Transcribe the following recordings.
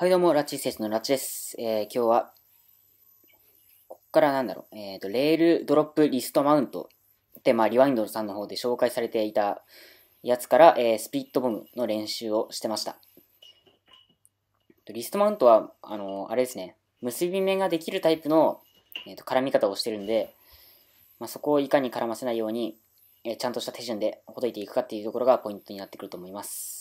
はいどうも、ラッチ選手のラッチです。えー、今日は、こっからなんだろう、えっ、ー、と、レールドロップリストマウントって、まあ、リワインドさんの方で紹介されていたやつから、えー、スピットボムの練習をしてました。リストマウントは、あのあれですね、結び目ができるタイプの、えーと、絡み方をしてるんで、まあ、そこをいかに絡ませないように、えちゃんとした手順でほどいていくかっていうところがポイントになってくると思います。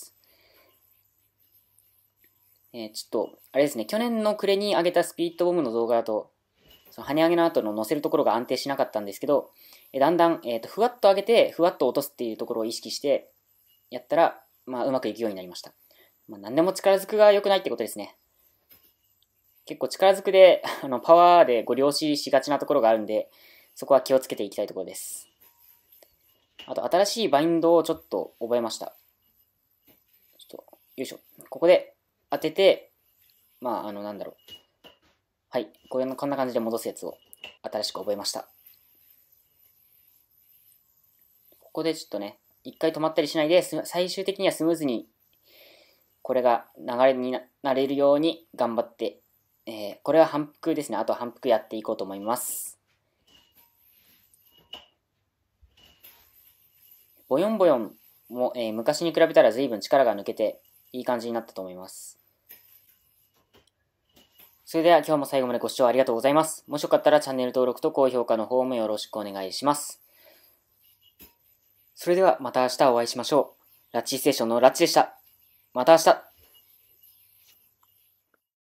えー、ちょっと、あれですね、去年の暮れに上げたスピリットボムの動画だと、その跳ね上げの後の乗せるところが安定しなかったんですけど、えー、だんだん、えーと、ふわっと上げて、ふわっと落とすっていうところを意識してやったら、まあ、うまくいくようになりました。まあ、何でも力ずくが良くないってことですね。結構力ずくで、あの、パワーでご了承しがちなところがあるんで、そこは気をつけていきたいところです。あと、新しいバインドをちょっと覚えました。ちょっと、よいしょ。ここで、当てて、まあ、あの、なんだろう。はい。こういうの、こんな感じで戻すやつを新しく覚えました。ここでちょっとね、一回止まったりしないで、最終的にはスムーズに、これが流れになれるように頑張って、えー、これは反復ですね。あと反復やっていこうと思います。ボヨンボヨンも、えー、昔に比べたら随分力が抜けていい感じになったと思います。それでは今日も最後までご視聴ありがとうございます。もしよかったらチャンネル登録と高評価の方もよろしくお願いします。それではまた明日お会いしましょう。ラッチステーションのラッチでした。また明日